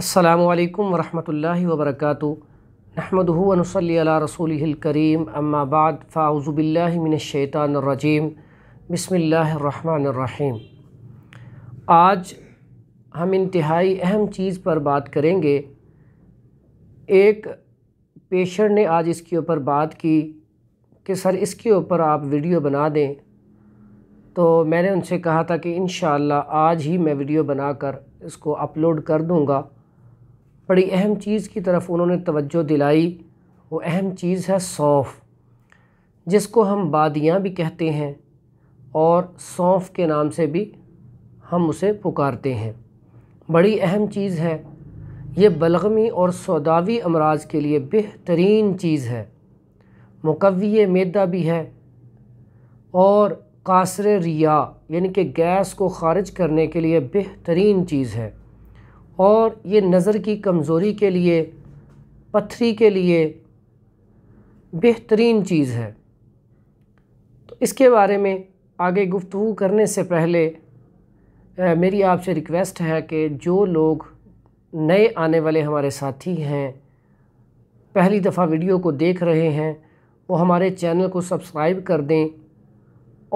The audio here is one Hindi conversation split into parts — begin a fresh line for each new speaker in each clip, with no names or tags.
असलकम वरहमल वबरक नहमदनसल रसूलकरीम अम्माबाद फ़ाउज़बिल्लिमिनशैतानरजीम बसमीम आज हम इंतहाई अहम चीज़ पर बात करेंगे एक पेशेंट ने आज इसके ऊपर बात की कि सर इसके ऊपर आप वीडियो बना दें तो मैंने उनसे कहा था कि इन आज ही मैं वीडियो बनाकर इसको अपलोड कर दूँगा बड़ी अहम चीज़ की तरफ उन्होंने तवज्जो दिलाई वो अहम चीज़ है सौंफ जिसको हम बादियाँ भी कहते हैं और सौंफ के नाम से भी हम उसे पुकारते हैं बड़ी अहम चीज़ है ये बलगमी और सौदावी अमराज के लिए बेहतरीन चीज़ है मकविय मैदा भी है और कासर रिया यानी कि गैस को ख़ारिज करने के लिए बेहतरीन चीज़ है और ये नज़र की कमज़ोरी के लिए पथरी के लिए बेहतरीन चीज़ है तो इसके बारे में आगे गुफ्तु करने से पहले आ, मेरी आपसे रिक्वेस्ट है कि जो लोग नए आने वाले हमारे साथी हैं पहली दफ़ा वीडियो को देख रहे हैं वो हमारे चैनल को सब्सक्राइब कर दें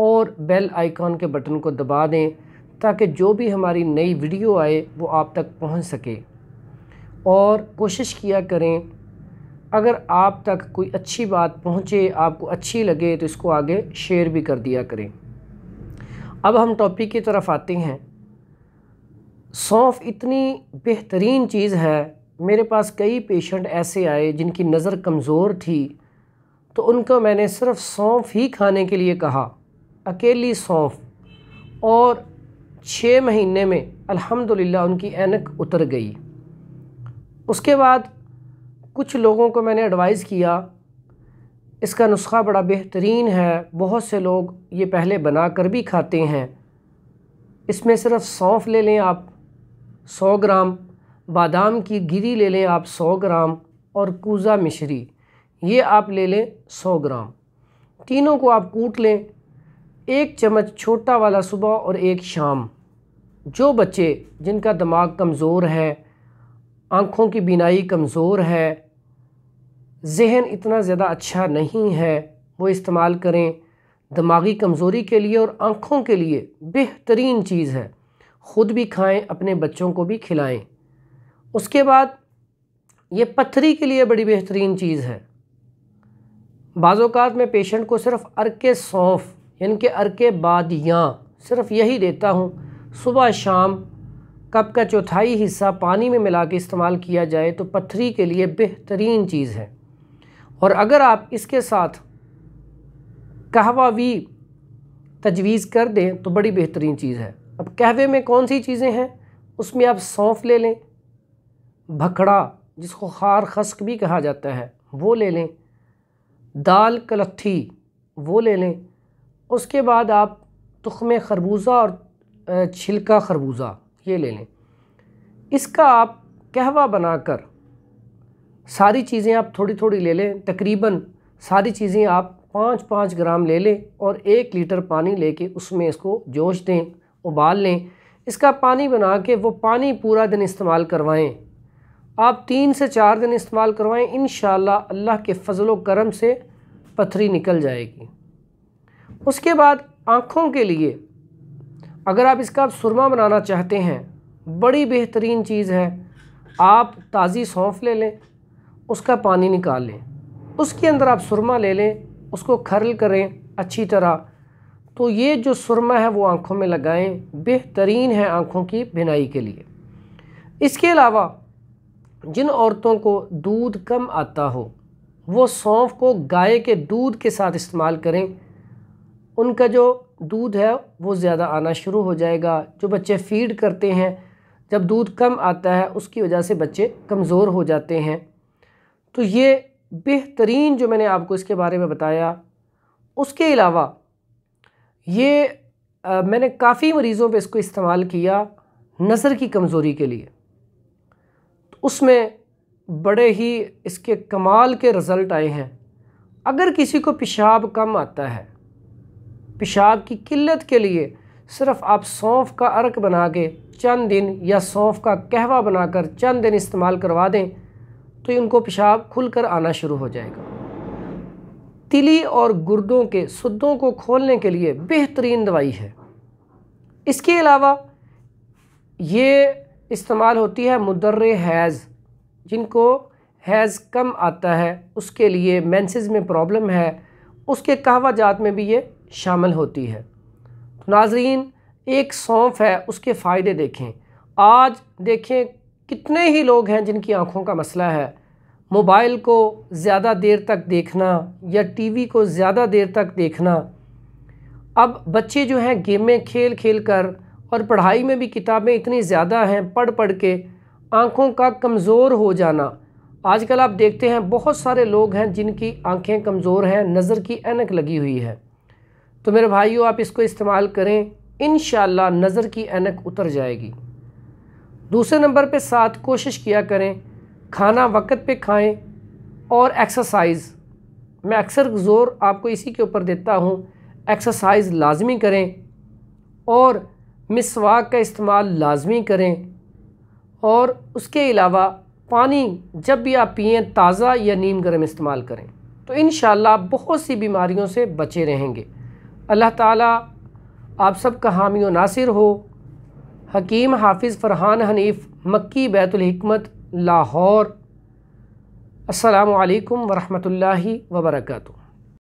और बेल आइकॉन के बटन को दबा दें ताकि जो भी हमारी नई वीडियो आए वो आप तक पहुंच सके और कोशिश किया करें अगर आप तक कोई अच्छी बात पहुंचे आपको अच्छी लगे तो इसको आगे शेयर भी कर दिया करें अब हम टॉपिक की तरफ आते हैं सौंफ इतनी बेहतरीन चीज़ है मेरे पास कई पेशेंट ऐसे आए जिनकी नज़र कमज़ोर थी तो उनको मैंने सिर्फ सौंफ ही खाने के लिए कहा अकेली सौंफ और छः महीने में अल्हम्दुलिल्लाह उनकी एनक उतर गई उसके बाद कुछ लोगों को मैंने एडवाइज़ किया इसका नुस्खा बड़ा बेहतरीन है बहुत से लोग ये पहले बना कर भी खाते हैं इसमें सिर्फ सौंफ ले लें आप 100 ग्राम बादाम की गिरी ले लें आप 100 ग्राम और कूज़ा मिश्री ये आप ले लें 100 ग्राम तीनों को आप कूट लें एक चम्मच छोटा वाला सुबह और एक शाम जो बच्चे जिनका दिमाग कमज़ोर है आँखों की बीनाई कमज़ोर है जहन इतना ज़्यादा अच्छा नहीं है वो इस्तेमाल करें दिमागी कमज़ोरी के लिए और आँखों के लिए बेहतरीन चीज़ है ख़ुद भी खाएं अपने बच्चों को भी खिलाएं उसके बाद ये पत्थरी के लिए बड़ी बेहतरीन चीज़ है बाज़ात में पेशेंट को सिर्फ अरके सौंफ यानी कि अर के बाद यहाँ सिर्फ यही देता हूँ सुबह शाम कप का चौथाई हिस्सा पानी में मिला के इस्तेमाल किया जाए तो पथरी के लिए बेहतरीन चीज़ है और अगर आप इसके साथ कहवा भी तजवीज़ कर दें तो बड़ी बेहतरीन चीज़ है अब कहवे में कौन सी चीज़ें हैं उसमें आप सौंफ ले लें भखड़ा जिसको खार खस्क भी कहा जाता है वो ले लें दाल कलत्थी वो ले लें उसके बाद आप तुखम खरबूजा और छिलका खरबूजा ये ले लें इसका आप कहवा बनाकर सारी चीज़ें आप थोड़ी थोड़ी ले लें तकरीबन सारी चीज़ें आप पाँच पाँच ग्राम ले लें और एक लीटर पानी लेके उसमें इसको जोश दें उबाल लें इसका पानी बना के वो पानी पूरा दिन इस्तेमाल करवाएं आप तीन से चार दिन इस्तेमाल करवाएं इन अल्लाह के फजलो करम से पथरी निकल जाएगी उसके बाद आँखों के लिए अगर आप इसका सुरमा बनाना चाहते हैं बड़ी बेहतरीन चीज़ है आप ताज़ी सौंफ ले लें उसका पानी निकाल लें उसके अंदर आप सुरमा ले लें उसको खरल करें अच्छी तरह तो ये जो सुरमा है वो आँखों में लगाएं बेहतरीन है आँखों की भिनाई के लिए इसके अलावा जिन औरतों को दूध कम आता हो वो सौंफ को गाय के दूध के साथ इस्तेमाल करें उनका जो दूध है वो ज़्यादा आना शुरू हो जाएगा जो बच्चे फीड करते हैं जब दूध कम आता है उसकी वजह से बच्चे कमज़ोर हो जाते हैं तो ये बेहतरीन जो मैंने आपको इसके बारे में बताया उसके अलावा ये आ, मैंने काफ़ी मरीज़ों पे इसको इस्तेमाल किया नज़र की कमज़ोरी के लिए तो उसमें बड़े ही इसके कमाल के रिज़ल्ट आए हैं अगर किसी को पेशाब कम आता है पेशाब की किल्लत के लिए सिर्फ आप सौंफ का अर्क बना के चंद दिन या सौंफ का कहवा बनाकर चंद दिन इस्तेमाल करवा दें तो इनको पेशाब खुल कर आना शुरू हो जाएगा तिली और गुर्दों के सुद्दों को खोलने के लिए बेहतरीन दवाई है इसके अलावा ये इस्तेमाल होती है मुदर हैज़ जिनको हैज़ कम आता है उसके लिए मैंसेज में प्रॉब्लम है उसके कहवा जात में भी ये शामिल होती है तो नाजरीन एक सौंफ है उसके फ़ायदे देखें आज देखें कितने ही लोग हैं जिनकी आँखों का मसला है मोबाइल को ज़्यादा देर तक देखना या टीवी को ज़्यादा देर तक देखना अब बच्चे जो हैं गेमें खेल खेल कर और पढ़ाई में भी किताबें इतनी ज़्यादा हैं पढ़ पढ़ के आँखों का कमज़ोर हो जाना आजकल आप देखते हैं बहुत सारे लोग हैं जिनकी आँखें कमज़ोर हैं नज़र की एनक लगी हुई है तो मेरे भाइयों आप इसको इस्तेमाल करें इन नज़र की एनक उतर जाएगी दूसरे नंबर पे साथ कोशिश किया करें खाना वक्त पे खाएं और एक्सरसाइज मैं अक्सर ज़ोर आपको इसी के ऊपर देता हूँ एक्सरसाइज लाजमी करें और मिसवाक का इस्तेमाल लाजमी करें और उसके अलावा पानी जब भी आप पिए ताज़ा या नीम गर्म इस्तेमाल करें तो इन बहुत सी बीमारियों से बचे रहेंगे अल्लाह ताला आप सब का हामी और नासिर हो हकीम हाफिज़ फ़रहान हनीफ़ मक्की हिकमत लाहौर असलकम वरहमल वर्का